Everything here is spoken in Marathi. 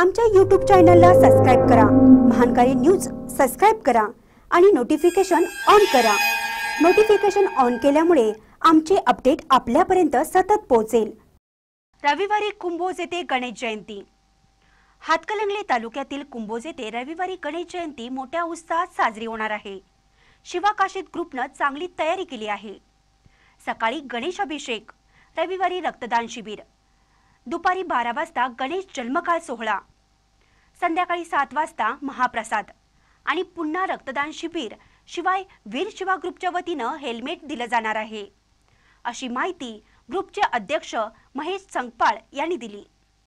आमच्या यूट्यूब चॅनलला सबस्क्राईब करा महानकारी न्यूज सबस्क्राईब करा आणि नोटिफिकेशन ऑन करा नोटिफिकेशन ऑन केल्यामुळे आमचे अपडेट आपल्यापर्यंत सतत पोहोचेल रविवारी कुंभोज येथे गणेश जयंती हातकलंगले तालुक्यातील कुंभोज येथे रविवारी गणेश जयंती मोठ्या उत्साहात साजरी होणार आहे शिवाकाशीत ग्रुपनं चांगली तयारी केली आहे सकाळी गणेश अभिषेक रविवारी रक्तदान शिबिर दुपारी बारा वाजता गणेश जन्मकाळ सोहळा संध्याकाळी सात वाजता महाप्रसाद आणि पुन्हा रक्तदान शिबिर शिवाय वीर शिवा ग्रुपच्या वतीनं हेल्मेट दिलं जाणार आहे अशी माहिती ग्रुपचे अध्यक्ष महेश संगपाळ यांनी दिली